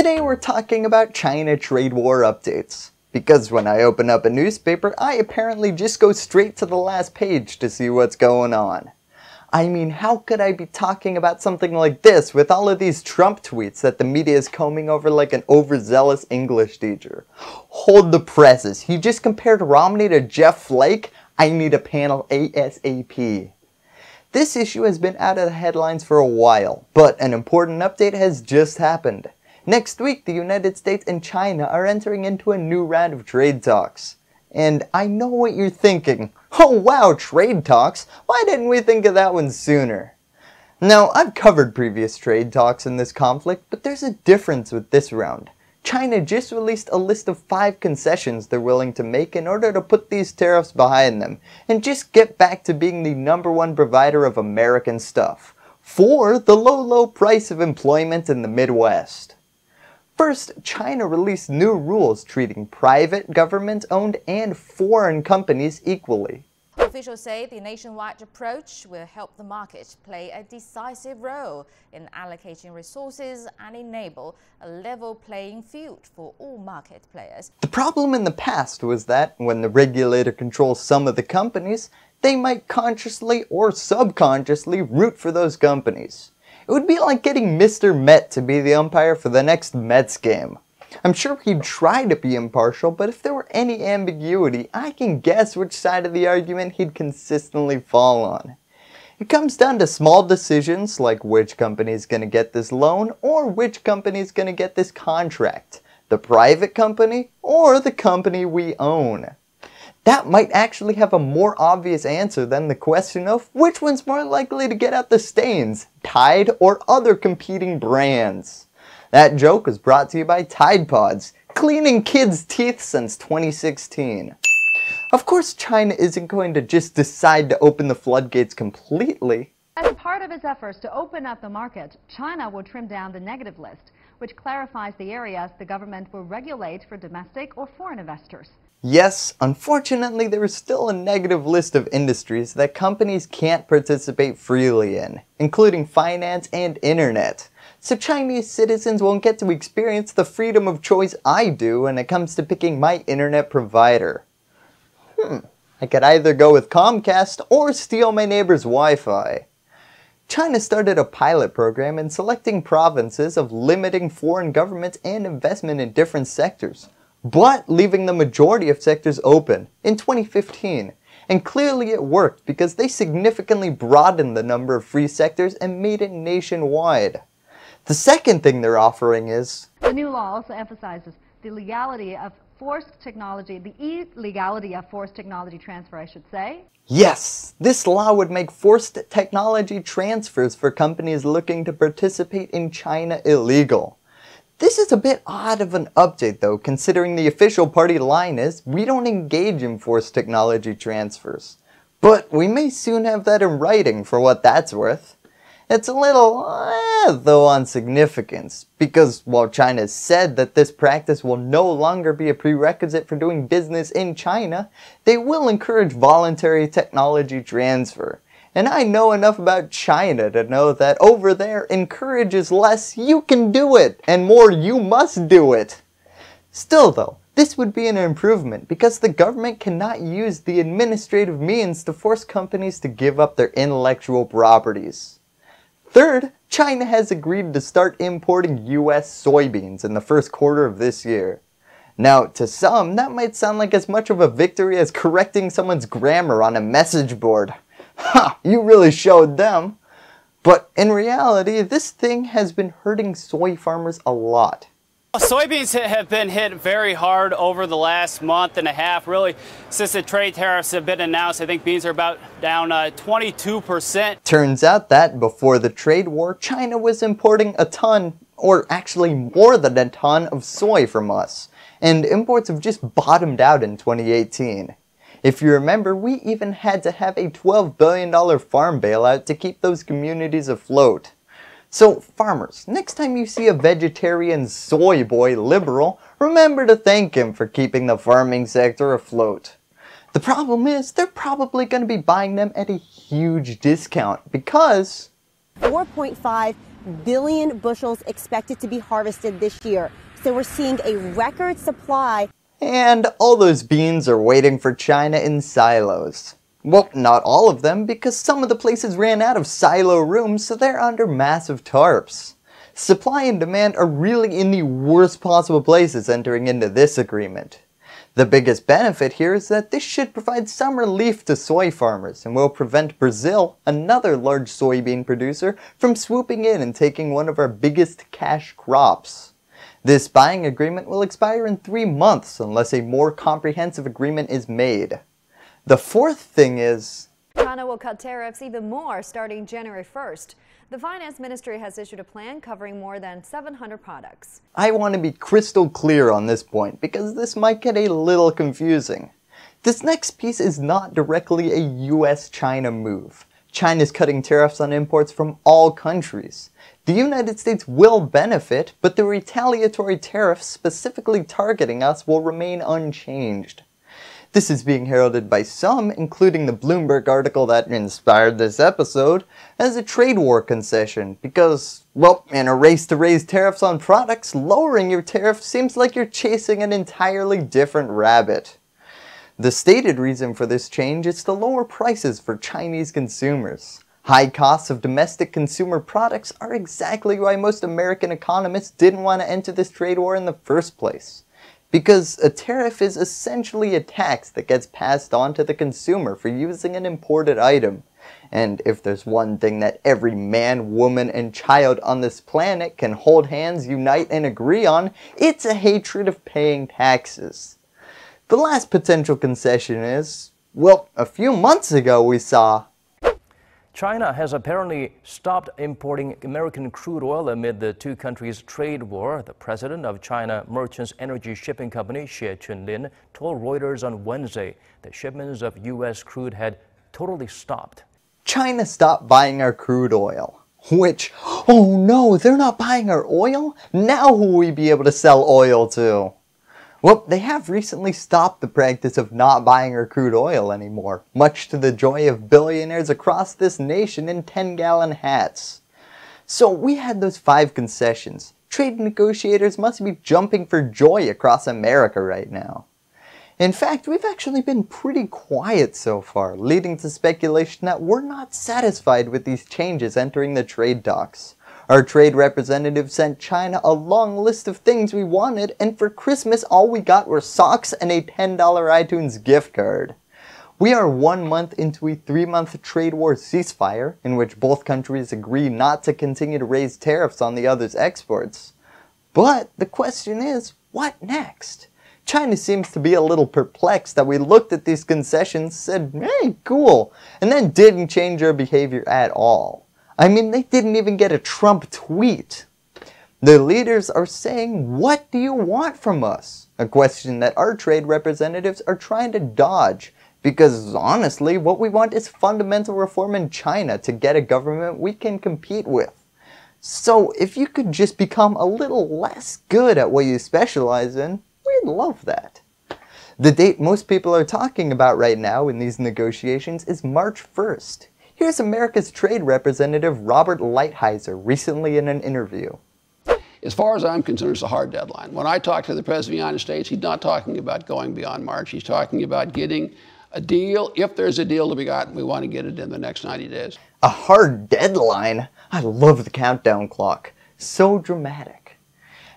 Today we're talking about China trade war updates. Because when I open up a newspaper, I apparently just go straight to the last page to see what's going on. I mean, how could I be talking about something like this with all of these Trump tweets that the media is combing over like an overzealous English teacher? Hold the presses. He just compared Romney to Jeff Flake. I need a panel ASAP. This issue has been out of the headlines for a while, but an important update has just happened. Next week, the United States and China are entering into a new round of trade talks. And I know what you're thinking. Oh wow, trade talks? Why didn't we think of that one sooner? Now, I've covered previous trade talks in this conflict, but there's a difference with this round. China just released a list of five concessions they're willing to make in order to put these tariffs behind them, and just get back to being the number one provider of American stuff. For the low, low price of employment in the Midwest. First, China released new rules treating private, government-owned, and foreign companies equally. Officials say the nationwide approach will help the market play a decisive role in allocating resources and enable a level playing field for all market players. The problem in the past was that when the regulator controls some of the companies, they might consciously or subconsciously root for those companies. It would be like getting Mr. Met to be the umpire for the next Mets game. I'm sure he'd try to be impartial, but if there were any ambiguity, I can guess which side of the argument he'd consistently fall on. It comes down to small decisions like which company is going to get this loan or which company is going to get this contract, the private company or the company we own that might actually have a more obvious answer than the question of which one's more likely to get out the stains, Tide or other competing brands. That joke was brought to you by Tide Pods, cleaning kids' teeth since 2016. Of course China isn't going to just decide to open the floodgates completely. As part of its efforts to open up the market, China will trim down the negative list, which clarifies the areas the government will regulate for domestic or foreign investors. Yes, unfortunately, there is still a negative list of industries that companies can't participate freely in, including finance and internet. So Chinese citizens won't get to experience the freedom of choice I do when it comes to picking my internet provider. Hmm, I could either go with Comcast or steal my neighbor's Wi-Fi. China started a pilot program in selecting provinces of limiting foreign governments and investment in different sectors but leaving the majority of sectors open in 2015. And clearly it worked because they significantly broadened the number of free sectors and made it nationwide. The second thing they're offering is The new law also emphasizes the legality of forced technology, the illegality of forced technology transfer, I should say. Yes, this law would make forced technology transfers for companies looking to participate in China illegal. This is a bit odd of an update though, considering the official party line is, we don't engage in forced technology transfers. But we may soon have that in writing for what that's worth. It's a little, eh, though on significance, because while China said that this practice will no longer be a prerequisite for doing business in China, they will encourage voluntary technology transfer, and I know enough about China to know that over there encourages less you can do it and more you must do it. Still though, this would be an improvement because the government cannot use the administrative means to force companies to give up their intellectual properties. Third, China has agreed to start importing US soybeans in the first quarter of this year. Now, to some, that might sound like as much of a victory as correcting someone's grammar on a message board ha, you really showed them. But in reality, this thing has been hurting soy farmers a lot. Soybeans have been hit very hard over the last month and a half, really, since the trade tariffs have been announced. I think beans are about down uh, 22%. Turns out that before the trade war, China was importing a ton, or actually more than a ton, of soy from us. And imports have just bottomed out in 2018. If you remember, we even had to have a $12 billion farm bailout to keep those communities afloat. So farmers, next time you see a vegetarian soy boy liberal, remember to thank him for keeping the farming sector afloat. The problem is, they're probably going to be buying them at a huge discount because... 4.5 billion bushels expected to be harvested this year. So we're seeing a record supply and all those beans are waiting for China in silos. Well, not all of them, because some of the places ran out of silo rooms, so they're under massive tarps. Supply and demand are really in the worst possible places entering into this agreement. The biggest benefit here is that this should provide some relief to soy farmers and will prevent Brazil, another large soybean producer, from swooping in and taking one of our biggest cash crops. This buying agreement will expire in three months unless a more comprehensive agreement is made. The fourth thing is China will cut tariffs even more starting January 1st. The finance ministry has issued a plan covering more than 700 products. I want to be crystal clear on this point because this might get a little confusing. This next piece is not directly a US-China move. China is cutting tariffs on imports from all countries. The United States will benefit, but the retaliatory tariffs specifically targeting us will remain unchanged. This is being heralded by some, including the Bloomberg article that inspired this episode, as a trade war concession because, well, in a race to raise tariffs on products, lowering your tariff seems like you're chasing an entirely different rabbit. The stated reason for this change is to lower prices for Chinese consumers. High costs of domestic consumer products are exactly why most American economists didn't want to enter this trade war in the first place. Because a tariff is essentially a tax that gets passed on to the consumer for using an imported item. And if there's one thing that every man, woman, and child on this planet can hold hands, unite, and agree on, it's a hatred of paying taxes. The last potential concession is, well, a few months ago we saw China has apparently stopped importing American crude oil amid the two countries' trade war. The president of China Merchants Energy Shipping Company, Xie Chunlin, told Reuters on Wednesday that shipments of U.S. crude had totally stopped. China stopped buying our crude oil. Which, oh no, they're not buying our oil? Now who will we be able to sell oil to? Well, they have recently stopped the practice of not buying our crude oil anymore, much to the joy of billionaires across this nation in 10-gallon hats. So we had those five concessions. Trade negotiators must be jumping for joy across America right now. In fact, we've actually been pretty quiet so far, leading to speculation that we're not satisfied with these changes entering the trade talks. Our trade representative sent China a long list of things we wanted and for Christmas all we got were socks and a $10 iTunes gift card. We are one month into a three month trade war ceasefire in which both countries agree not to continue to raise tariffs on the other's exports. But the question is, what next? China seems to be a little perplexed that we looked at these concessions, said, hey, cool, and then didn't change our behavior at all. I mean, they didn't even get a Trump tweet. The leaders are saying, what do you want from us? A question that our trade representatives are trying to dodge because honestly, what we want is fundamental reform in China to get a government we can compete with. So if you could just become a little less good at what you specialize in, we'd love that. The date most people are talking about right now in these negotiations is March 1st. Here's America's Trade Representative Robert Lighthizer recently in an interview. As far as I'm concerned, it's a hard deadline. When I talk to the President of the United States, he's not talking about going beyond March. He's talking about getting a deal. If there's a deal to be gotten, we want to get it in the next 90 days. A hard deadline? I love the countdown clock. So dramatic.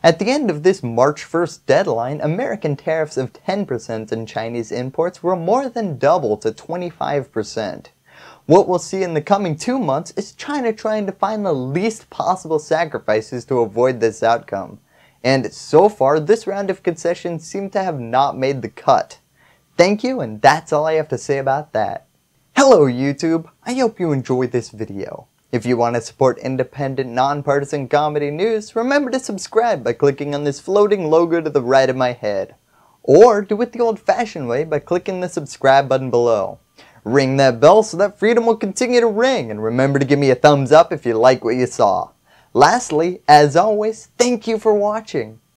At the end of this March 1st deadline, American tariffs of 10% in Chinese imports were more than double to 25%. What we'll see in the coming two months is China trying to find the least possible sacrifices to avoid this outcome. And so far, this round of concessions seem to have not made the cut. Thank you, and that's all I have to say about that. Hello YouTube, I hope you enjoyed this video. If you want to support independent, nonpartisan comedy news, remember to subscribe by clicking on this floating logo to the right of my head. Or do it the old fashioned way by clicking the subscribe button below ring that bell so that freedom will continue to ring, and remember to give me a thumbs up if you like what you saw. Lastly, as always, thank you for watching.